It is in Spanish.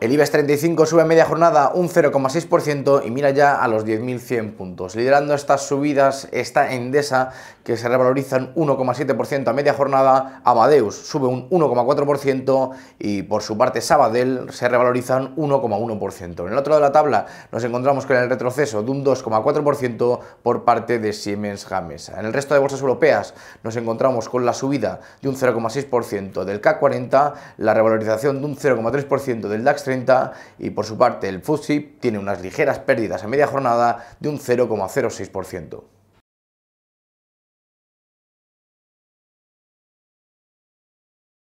El IBEX 35 sube a media jornada un 0,6% y mira ya a los 10.100 puntos. Liderando estas subidas está Endesa, que se revalorizan un 1,7% a media jornada, Amadeus sube un 1,4% y por su parte Sabadell se revaloriza un 1,1%. En el otro de la tabla nos encontramos con el retroceso de un 2,4% por parte de Siemens Gamesa. En el resto de bolsas europeas nos encontramos con la subida de un 0,6% del CAC 40, la revalorización de un 0,3% del DAX y por su parte el FTSE tiene unas ligeras pérdidas a media jornada de un 0,06%.